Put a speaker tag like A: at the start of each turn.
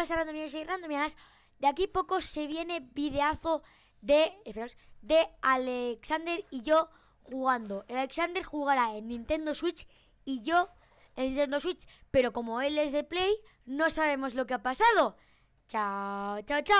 A: pasa y De aquí poco se viene videazo de, de Alexander y yo jugando. Alexander jugará en Nintendo Switch y yo en Nintendo Switch, pero como él es de Play, no sabemos lo que ha pasado. Chao, chao, chao.